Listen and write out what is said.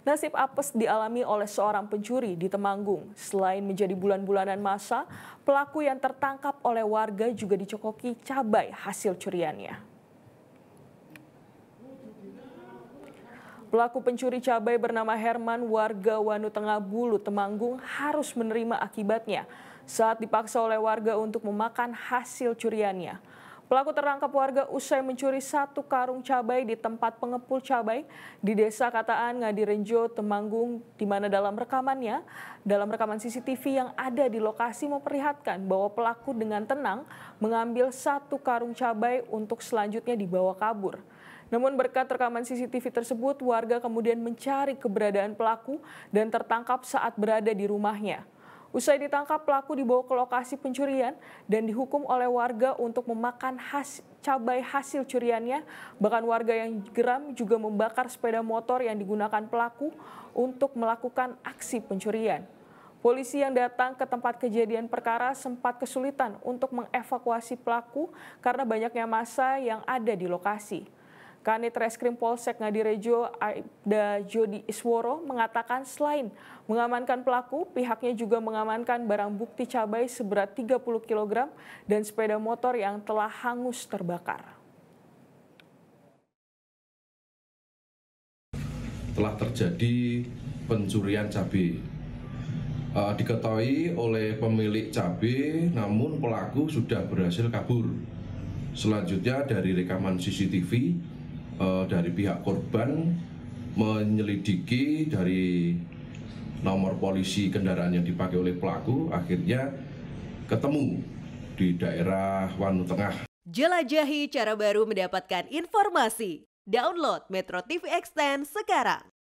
Nasib apes dialami oleh seorang pencuri di Temanggung. Selain menjadi bulan-bulanan masa, pelaku yang tertangkap oleh warga juga dicokoki cabai hasil curiannya. Pelaku pencuri cabai bernama Herman warga Wanu Tengah Bulu, Temanggung harus menerima akibatnya saat dipaksa oleh warga untuk memakan hasil curiannya. Pelaku terangkap warga usai mencuri satu karung cabai di tempat pengepul cabai di Desa Kataan Ngadirejo, Temanggung, di mana dalam rekamannya, dalam rekaman CCTV yang ada di lokasi memperlihatkan bahwa pelaku dengan tenang mengambil satu karung cabai untuk selanjutnya dibawa kabur. Namun berkat rekaman CCTV tersebut, warga kemudian mencari keberadaan pelaku dan tertangkap saat berada di rumahnya. Usai ditangkap, pelaku dibawa ke lokasi pencurian dan dihukum oleh warga untuk memakan has, cabai hasil curiannya. Bahkan warga yang geram juga membakar sepeda motor yang digunakan pelaku untuk melakukan aksi pencurian. Polisi yang datang ke tempat kejadian perkara sempat kesulitan untuk mengevakuasi pelaku karena banyaknya massa yang ada di lokasi. Kanit Reskrim Polsek Ngadirejo Aibda Jodi Isworo mengatakan selain mengamankan pelaku, pihaknya juga mengamankan barang bukti cabai seberat 30 kg dan sepeda motor yang telah hangus terbakar. Telah terjadi pencurian cabai. Eh, diketahui oleh pemilik cabai, namun pelaku sudah berhasil kabur. Selanjutnya dari rekaman CCTV uh, dari pihak korban menyelidiki dari nomor polisi kendaraan yang dipakai oleh pelaku akhirnya ketemu di daerah Wanu Tengah. Jelajahi cara baru mendapatkan informasi. Download Metro TV Extend sekarang.